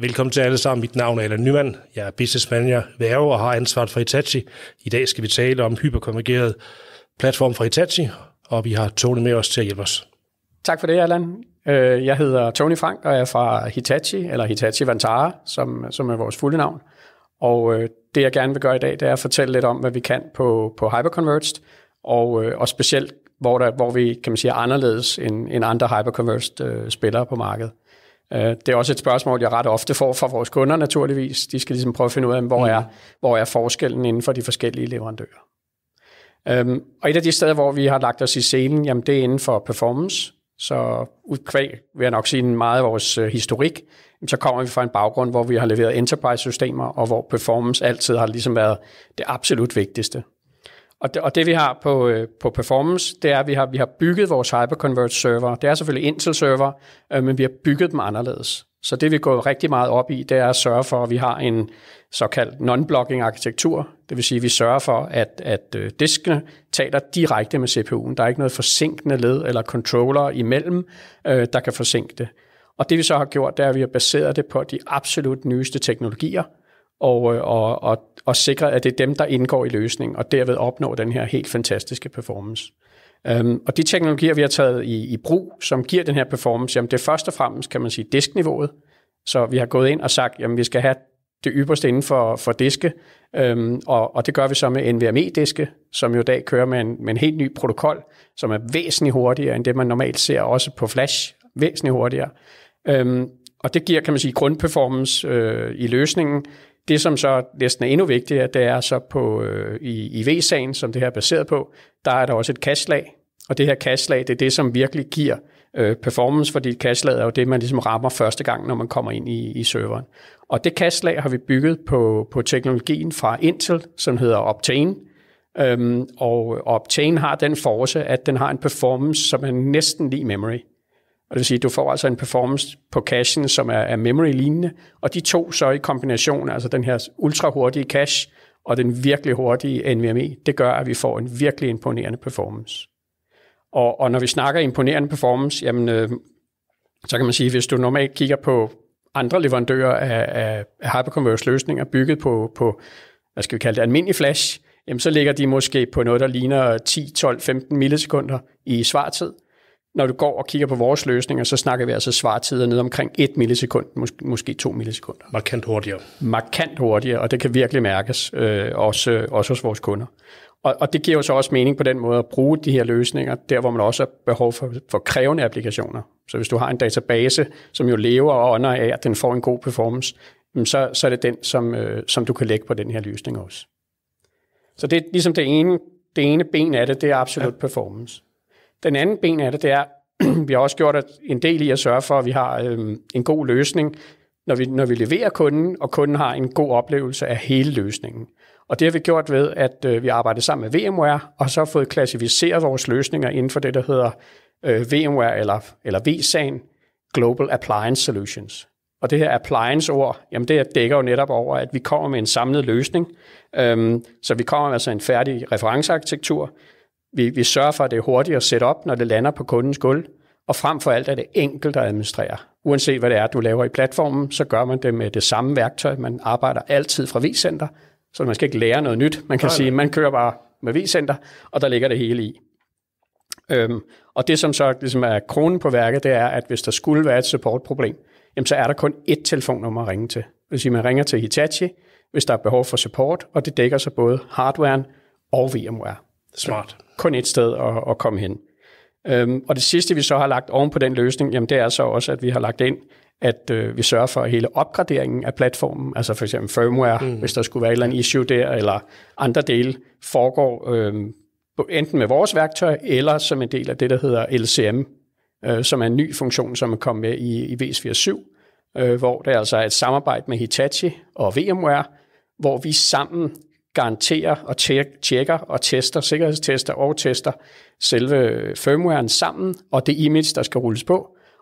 Velkommen til alle sammen. Mit navn er Allan Nyman. Jeg er business manager ved og har ansvaret for Hitachi. I dag skal vi tale om hyperkonvergeret platform fra Hitachi, og vi har Tony med os til at hjælpe os. Tak for det, Allan. Øh, jeg hedder Tony Frank, og jeg er fra Hitachi, eller Hitachi Vantara, som, som er vores fulde navn. Og øh, det, jeg gerne vil gøre i dag, det er at fortælle lidt om, hvad vi kan på, på Hyperconverged, og, øh, og specielt, hvor, der, hvor vi kan man sige, er anderledes end, end andre Hyperconverged-spillere på markedet. Øh, det er også et spørgsmål, jeg ret ofte får fra vores kunder naturligvis. De skal ligesom prøve at finde ud af, hvor mm. er, hvor er forskellen inden for de forskellige leverandører. Øhm, og et af de steder, hvor vi har lagt os i scenen, jamen det er inden for performance. Så udkvæg, vil jeg nok sige, meget af vores øh, historik, så kommer vi fra en baggrund, hvor vi har leveret enterprise-systemer, og hvor performance altid har ligesom været det absolut vigtigste. Og det, og det vi har på, øh, på performance, det er, at vi har, vi har bygget vores hyperconverged server. Det er selvfølgelig Intel-server, øh, men vi har bygget dem anderledes. Så det vi går rigtig meget op i, det er at sørge for, at vi har en såkaldt non-blocking arkitektur. Det vil sige, at vi sørger for, at, at øh, diskene taler direkte med CPU'en. Der er ikke noget forsinkende led eller controller imellem, øh, der kan forsinke det. Og det vi så har gjort, det er, at vi har baseret det på de absolut nyeste teknologier – og, øh, og, og, og sikre, at det er dem, der indgår i løsningen, og derved opnår den her helt fantastiske performance. Um, og de teknologier, vi har taget i, i brug, som giver den her performance, jamen det er først og fremmest, kan man sige, diskniveauet. Så vi har gået ind og sagt, jamen vi skal have det ypperste inden for, for diske, um, og, og det gør vi så med NVMe-diske, som jo i dag kører med en, med en helt ny protokol, som er væsentligt hurtigere end det, man normalt ser også på flash, væsentligt hurtigere. Um, og det giver, kan man sige, grundperformance øh, i løsningen. Det, som så næsten er endnu vigtigere, det er så på, øh, i, i V-sagen, som det her er baseret på, der er der også et kastlag, og det her kastlag, det er det, som virkelig giver øh, performance, fordi kastlaget er jo det, man ligesom rammer første gang, når man kommer ind i, i serveren. Og det kastlag har vi bygget på, på teknologien fra Intel, som hedder Optane. Øhm, og, og Optane har den force, at den har en performance, som er næsten lige memory. Og det vil sige, at du får altså en performance på cachen, som er, er memory-lignende, og de to så i kombination, altså den her ultra hurtige cache og den virkelig hurtige NVMe, det gør, at vi får en virkelig imponerende performance. Og, og når vi snakker imponerende performance, jamen, øh, så kan man sige, hvis du normalt kigger på andre leverandører af, af, af hyperconverse-løsninger, bygget på, på, hvad skal vi kalde det, almindelig flash, jamen, så ligger de måske på noget, der ligner 10, 12, 15 millisekunder i svartid når du går og kigger på vores løsninger, så snakker vi altså svartider ned omkring 1 millisekund, måske, måske 2 millisekunder. Markant hurtigere. Markant hurtigere, og det kan virkelig mærkes, øh, også, også hos vores kunder. Og, og det giver jo så også mening på den måde at bruge de her løsninger, der hvor man også har behov for, for krævende applikationer. Så hvis du har en database, som jo lever og ånder af, at den får en god performance, så, så er det den, som, øh, som du kan lægge på den her løsning også. Så det er ligesom det ene, det ene ben af det, det er absolut ja. performance. Den anden ben af det, det er, vi har også gjort en del i at sørge for, at vi har øhm, en god løsning, når vi, når vi leverer kunden, og kunden har en god oplevelse af hele løsningen. Og det har vi gjort ved, at øh, vi arbejder sammen med VMware, og så har fået klassificeret vores løsninger inden for det, der hedder øh, VMware eller, eller VSAN, Global Appliance Solutions. Og det her appliance-ord, jamen det dækker jo netop over, at vi kommer med en samlet løsning. Øhm, så vi kommer med altså en færdig referencearkitektur, vi, vi sørger for, at det er hurtigt at sætte op, når det lander på kundens gulv, og frem for alt er det enkelt at administrere. Uanset hvad det er, du laver i platformen, så gør man det med det samme værktøj. Man arbejder altid fra vcenter, så man skal ikke lære noget nyt. Man kan Nej. sige, at man kører bare med vcenter, og der ligger det hele i. Øhm, og det, som så ligesom er kronen på værket, det er, at hvis der skulle være et supportproblem, jamen, så er der kun ét telefonnummer at ringe til. Det vil sige, man ringer til Hitachi, hvis der er behov for support, og det dækker så både hardwaren og VMware. Smart kun et sted at, at komme hen. Øhm, og det sidste, vi så har lagt oven på den løsning, jamen det er så også, at vi har lagt ind, at øh, vi sørger for hele opgraderingen af platformen, altså for eksempel firmware, mm. hvis der skulle være et eller andet issue der, eller andre dele, foregår øh, enten med vores værktøj, eller som en del af det, der hedder LCM, øh, som er en ny funktion, som er kommet med i, i V87, øh, hvor det altså er et samarbejde med Hitachi og VMware, hvor vi sammen garanterer og tjekker og tester, sikkerhedstester og tester selve firmwaren sammen, og det image, der skal rulles på.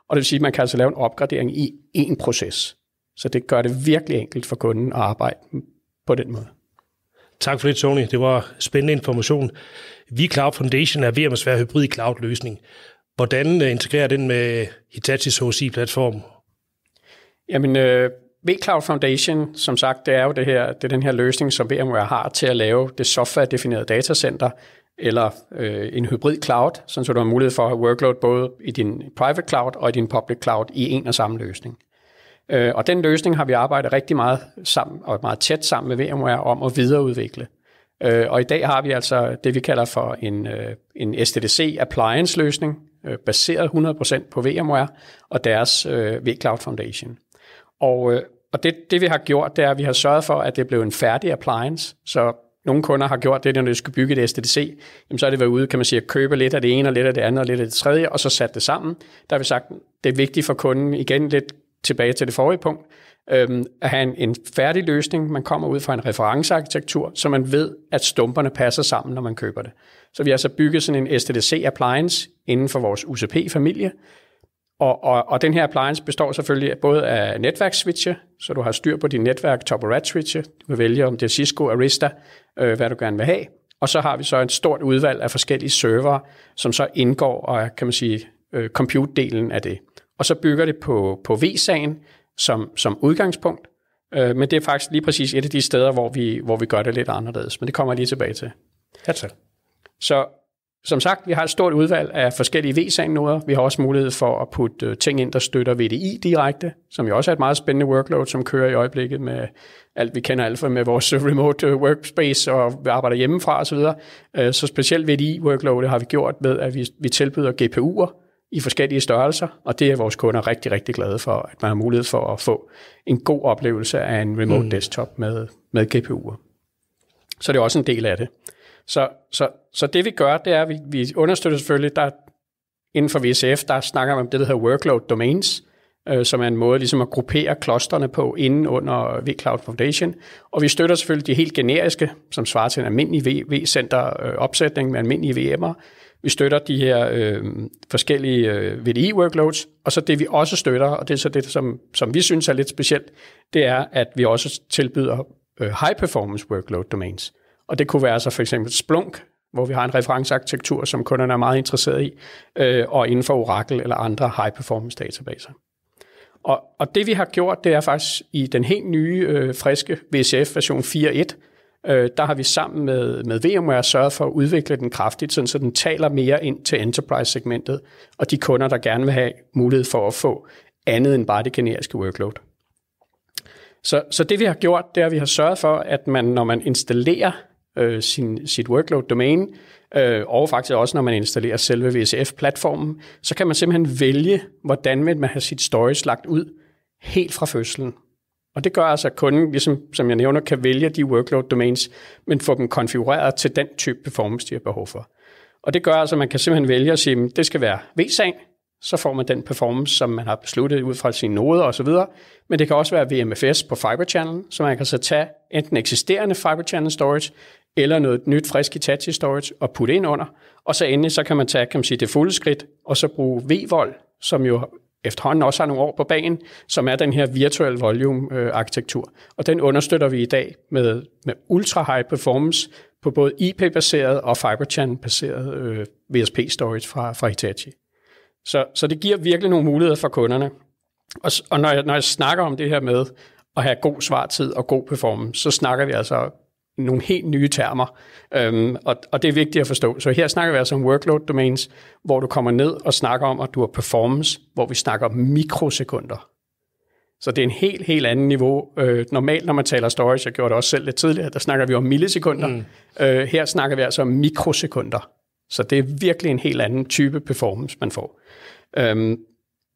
Og det vil sige, at man kan altså lave en opgradering i én proces. Så det gør det virkelig enkelt for kunden at arbejde på den måde. Tak for det, Tony. Det var spændende information. Vi Cloud Foundation er VM's være hybrid cloud-løsning. Hvordan øh, integrerer den med Hitachi's HCI-platform? Jamen, øh, vCloud Foundation, som sagt, det er jo det her, det er den her løsning, som VMware har til at lave det software-definerede datacenter, eller øh, en hybrid cloud, sådan så du har mulighed for at have workload både i din private cloud og i din public cloud i en og samme løsning. Øh, og den løsning har vi arbejdet rigtig meget sammen og meget tæt sammen med VMware om at videreudvikle. Øh, og i dag har vi altså det, vi kalder for en, øh, en SDDC appliance løsning, øh, baseret 100% på VMware og deres øh, vCloud Foundation. Og, øh, og det, det vi har gjort, det er, at vi har sørget for, at det blev en færdig appliance. Så nogle kunder har gjort det, når de skulle bygge et STDC, jamen så er det været ude, kan man sige, at købe lidt af det ene, og lidt af det andet, og lidt af det tredje, og så sat det sammen. Der har vi sagt, det er vigtigt for kunden, igen lidt tilbage til det forrige punkt, øhm, at have en, en færdig løsning. Man kommer ud fra en referencearkitektur, så man ved, at stumperne passer sammen, når man køber det. Så vi har så altså bygget sådan en STDC appliance inden for vores UCP-familie, og, og, og den her appliance består selvfølgelig både af netværksswitche, så du har styr på dit netværk, top og rat switche. Du kan vælge om det er Cisco, Arista, øh, hvad du gerne vil have. Og så har vi så et stort udvalg af forskellige servere, som så indgår og kan man sige øh, compute-delen af det. Og så bygger det på, på V-sagen som, som udgangspunkt, øh, men det er faktisk lige præcis et af de steder, hvor vi, hvor vi gør det lidt anderledes, men det kommer jeg lige tilbage til. Ja, tak. Så som sagt, vi har et stort udvalg af forskellige VSAN-noder. Vi har også mulighed for at putte øh, ting ind, der støtter VDI direkte, som jo også er et meget spændende workload, som kører i øjeblikket med alt, vi kender alt med vores øh, remote øh, workspace og vi arbejder hjemmefra osv. Så specielt VDI-workloadet har vi gjort ved, at vi tilbyder GPU'er i forskellige størrelser, og det er vores kunder rigtig, rigtig glade for, at man har mulighed for at få en god oplevelse af en remote mm. desktop med, med GPU'er. Så det er også en del af det. Så, så, så det vi gør, det er, at vi, vi understøtter selvfølgelig, der inden for VSF, der snakker man om det, der hedder workload domains, øh, som er en måde ligesom at gruppere klosterne på inden under vCloud Foundation. Og vi støtter selvfølgelig de helt generiske, som svarer til en almindelig V-center-opsætning øh, med almindelige VM'er. Vi støtter de her øh, forskellige øh, VDI-workloads, og så det vi også støtter, og det er så det, som, som vi synes er lidt specielt, det er, at vi også tilbyder øh, high-performance workload domains. Og det kunne være så altså for eksempel Splunk, hvor vi har en referencearkitektur, som kunderne er meget interesseret i, øh, og inden for Oracle eller andre high-performance databaser. Og, og det vi har gjort, det er faktisk i den helt nye, øh, friske VCF version 4.1, øh, der har vi sammen med, med VMware sørget for at udvikle den kraftigt, sådan, så den taler mere ind til enterprise-segmentet og de kunder, der gerne vil have mulighed for at få andet end bare det generiske workload. Så, så det vi har gjort, det er, at vi har sørget for, at man, når man installerer øh, sin, sit workload domain, øh, og faktisk også når man installerer selve vsf platformen så kan man simpelthen vælge, hvordan vil man have sit storage lagt ud helt fra fødslen. Og det gør altså, at kunden, ligesom, som jeg nævner, kan vælge de workload domains, men få dem konfigureret til den type performance, de har behov for. Og det gør altså, at man kan simpelthen vælge at sige, at det skal være VSAN, så får man den performance, som man har besluttet ud fra sine noder osv. Men det kan også være VMFS på Fiber Channel, så man kan så tage enten eksisterende Fiber Channel storage, eller noget nyt frisk Hitachi Storage og putte ind under. Og så endelig, så kan man tage kan man sige, det fulde skridt, og så bruge V-vold, som jo efterhånden også har nogle år på banen, som er den her virtuel volume arkitektur. Og den understøtter vi i dag med, med ultra high performance på både IP-baseret og channel baseret øh, VSP-storage fra, fra Hitachi. Så, så det giver virkelig nogle muligheder for kunderne. Og, og når, jeg, når jeg snakker om det her med at have god svartid og god performance, så snakker vi altså nogle helt nye termer, øhm, og, og det er vigtigt at forstå. Så her snakker vi altså om workload domains, hvor du kommer ned og snakker om, at du har performance, hvor vi snakker om mikrosekunder. Så det er en helt, helt anden niveau. Øh, normalt, når man taler storage, jeg gjorde det også selv lidt tidligere, der snakker vi om millisekunder. Mm. Øh, her snakker vi altså om mikrosekunder. Så det er virkelig en helt anden type performance, man får. Øhm,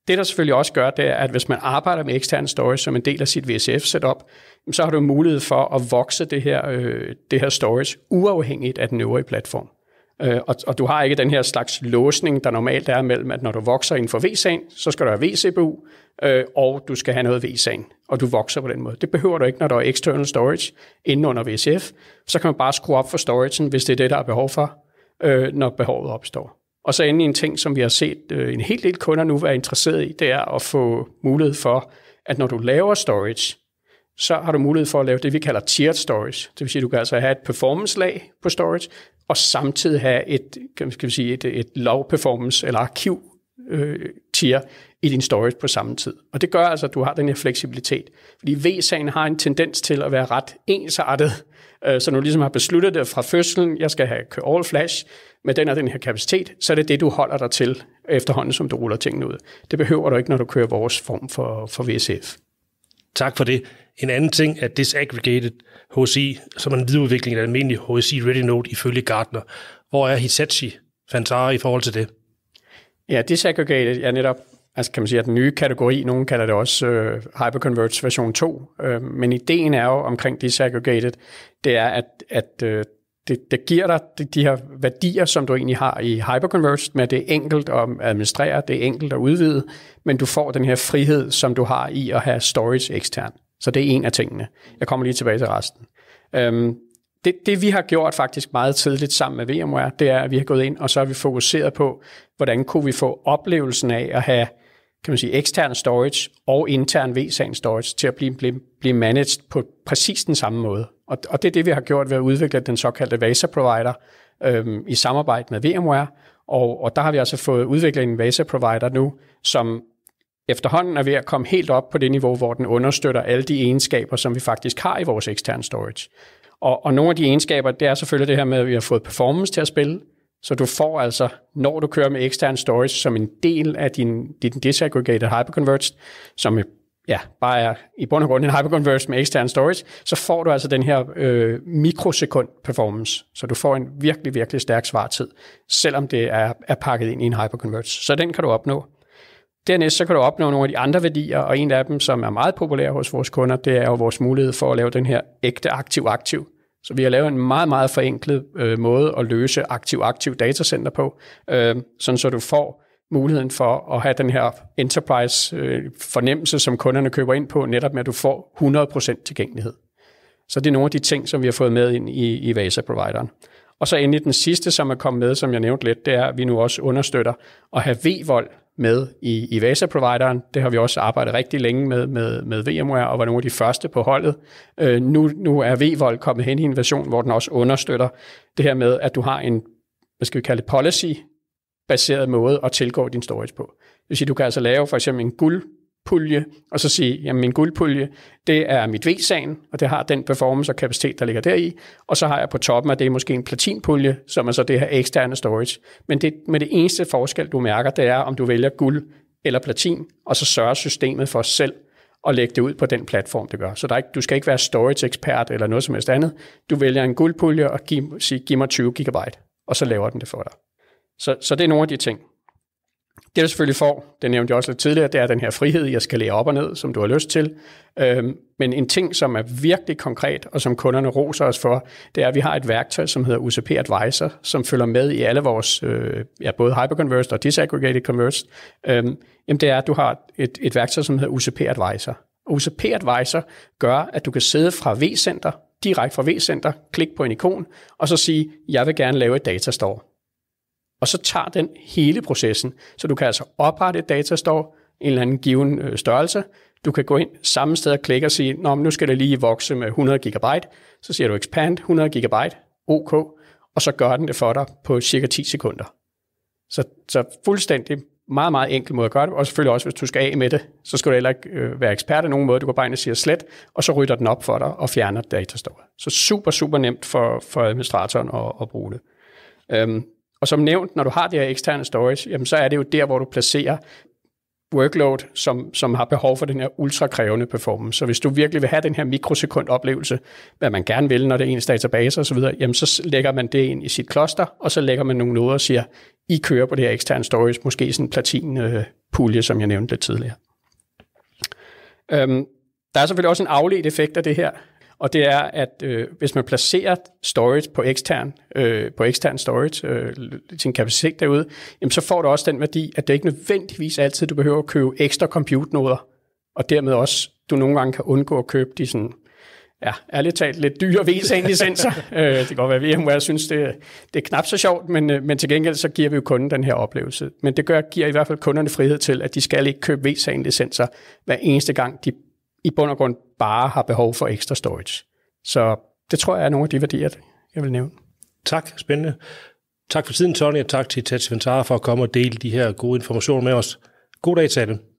det, der selvfølgelig også gør, det er, at hvis man arbejder med eksterne stories som en del af sit VSF-setup, så har du mulighed for at vokse det her, øh, det her stories uafhængigt af den øvrige platform. Øh, og, og du har ikke den her slags låsning, der normalt er mellem, at når du vokser inden for VSAN, så skal du have VCBU, øh, og du skal have noget VSAN, og du vokser på den måde. Det behøver du ikke, når der er external storage inden under VSF. Så kan man bare skrue op for storagen, hvis det er det, der er behov for, øh, når behovet opstår. Og så endelig en ting, som vi har set øh, en hel del kunder nu være interesseret i, det er at få mulighed for, at når du laver storage, så har du mulighed for at lave det, vi kalder tiered storage. Det vil sige, at du kan altså have et performance-lag på storage, og samtidig have et, kan vi sige, et, et low performance eller arkiv øh, tier, i din storage på samme tid. Og det gør altså, at du har den her fleksibilitet. Fordi V-sagen har en tendens til at være ret ensartet, øh, så når du ligesom har besluttet det fra fødslen, jeg skal have all flash med den og den her kapacitet, så er det det, du holder dig til efterhånden, som du ruller tingene ud. Det behøver du ikke, når du kører vores form for, for VSF. Tak for det. En anden ting er disaggregated HSI, som er en videreudvikling af den almindelige HSI Ready Note ifølge Gartner. Hvor er Hitachi Fantara i forhold til det? Ja, disaggregated, ja netop altså kan man sige, at den nye kategori, nogen kalder det også øh, Hyperconverged version 2, øh, men ideen er jo omkring disaggregated, det er, at, at øh, det, det giver dig de, de her værdier, som du egentlig har i Hyperconverged, med at det er enkelt at administrere, det er enkelt at udvide, men du får den her frihed, som du har i at have storage ekstern. Så det er en af tingene. Jeg kommer lige tilbage til resten. Øhm, det, det vi har gjort faktisk meget tidligt sammen med VMware, det er, at vi har gået ind, og så har vi fokuseret på, hvordan kunne vi få oplevelsen af at have kan man sige, ekstern storage og intern vsan storage til at blive, blive, blive managed på præcis den samme måde. Og, og det er det, vi har gjort ved at udvikle den såkaldte VASA Provider øhm, i samarbejde med VMware, og, og der har vi altså fået udviklet en VASA Provider nu, som efterhånden er ved at komme helt op på det niveau, hvor den understøtter alle de egenskaber, som vi faktisk har i vores ekstern storage. Og, og nogle af de egenskaber, det er selvfølgelig det her med, at vi har fået performance til at spille, så du får altså, når du kører med ekstern storage som en del af din, din disaggregated hyperconverged, som ja, bare er i bund og grund en hyperconverged med ekstern storage, så får du altså den her øh, mikrosekund performance. Så du får en virkelig, virkelig stærk svartid, selvom det er, er pakket ind i en hyperconverged. Så den kan du opnå. Dernæst så kan du opnå nogle af de andre værdier, og en af dem, som er meget populær hos vores kunder, det er jo vores mulighed for at lave den her ægte aktiv-aktiv. Så vi har lavet en meget, meget forenklet øh, måde at løse aktiv-aktiv datacenter på, øh, sådan så du får muligheden for at have den her enterprise-fornemmelse, øh, som kunderne køber ind på, netop med, at du får 100% tilgængelighed. Så det er nogle af de ting, som vi har fået med ind i, i VASA-provideren. Og så endelig den sidste, som er kommet med, som jeg nævnte lidt, det er, at vi nu også understøtter at have V-vold med i, i Vasa-provideren. Det har vi også arbejdet rigtig længe med, med, med VMware, og var nogle af de første på holdet. Øh, nu, nu er VVold kommet hen i en version, hvor den også understøtter det her med, at du har en, hvad skal vi kalde policy-baseret måde at tilgå din storage på. Det vil sige, du kan altså lave for eksempel en guld guldpulje, og så sige, jamen min guldpulje, det er mit V-sagen, og det har den performance og kapacitet, der ligger deri, og så har jeg på toppen af det måske en platinpulje, som er så det her eksterne storage. Men det, med det eneste forskel, du mærker, det er, om du vælger guld eller platin, og så sørger systemet for selv at lægge det ud på den platform, det gør. Så der er ikke, du skal ikke være storage-ekspert eller noget som helst andet. Du vælger en guldpulje og giv, sig, giv mig 20 gigabyte, og så laver den det for dig. Så, så det er nogle af de ting. Det du selvfølgelig får, det nævnte jeg også lidt tidligere, det er den her frihed jeg skal lære op og ned, som du har lyst til. Øhm, men en ting, som er virkelig konkret, og som kunderne roser os for, det er, at vi har et værktøj, som hedder UCP Advisor, som følger med i alle vores, øh, ja, både hyperconverged og disaggregated converged. Øhm, jamen det er, at du har et, et værktøj, som hedder UCP Advisor. UCP Advisor gør, at du kan sidde fra V-Center, direkte fra V-Center, klik på en ikon, og så sige, jeg vil gerne lave et datastore. Og så tager den hele processen. Så du kan altså oprette et datastore, en eller anden given øh, størrelse. Du kan gå ind samme sted og klikke og sige, Nå, men nu skal det lige vokse med 100 GB. Så siger du expand 100 GB, OK, og så gør den det for dig på cirka 10 sekunder. Så, så fuldstændig meget, meget enkel måde at gøre det, og selvfølgelig også, hvis du skal af med det, så skal du heller ikke øh, være ekspert i nogen måde. Du går bare ind og siger slet, og så rytter den op for dig og fjerner datastore. Så super, super nemt for, for administratoren at, at bruge det. Øhm, og som nævnt, når du har det her eksterne storage, jamen så er det jo der, hvor du placerer workload, som, som har behov for den her ultrakrævende performance. Så hvis du virkelig vil have den her mikrosekund oplevelse, hvad man gerne vil, når det er ens database osv., jamen så lægger man det ind i sit kloster, og så lægger man nogle noder og siger, I kører på det her eksterne storage, måske sådan en pulje, som jeg nævnte lidt tidligere. Øhm, der er selvfølgelig også en afledt effekt af det her, og det er, at øh, hvis man placerer storage på ekstern, øh, på ekstern storage, øh, sin kapacitet derude, jamen så får du også den værdi, at det ikke nødvendigvis altid, du behøver at købe ekstra compute-noder, og dermed også, du nogle gange kan undgå at købe de sådan, ja, ærligt talt lidt dyre VSAN-licenser. øh, det kan godt være, at VMware synes, det, det er knap så sjovt, men, øh, men til gengæld så giver vi jo kunden den her oplevelse. Men det gør, giver i hvert fald kunderne frihed til, at de skal ikke købe VSAN-licenser hver eneste gang, de i bund og grund bare har behov for ekstra storage. Så det tror jeg er nogle af de værdier, jeg vil nævne. Tak, spændende. Tak for tiden, Tony, og tak til Tats Ventara for at komme og dele de her gode informationer med os. God dag til alle.